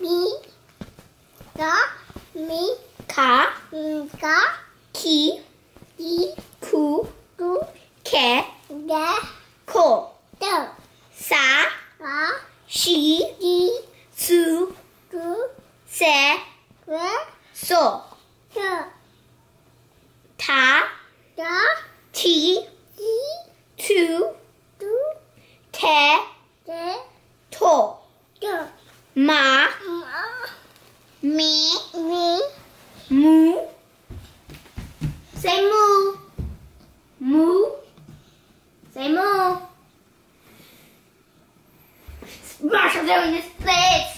みがみかみがききくくけでこどさあしいすくせくそたききちつてとま Me. Me. Moo. Say moo. Moo. Say moo. Marshall's doing his face.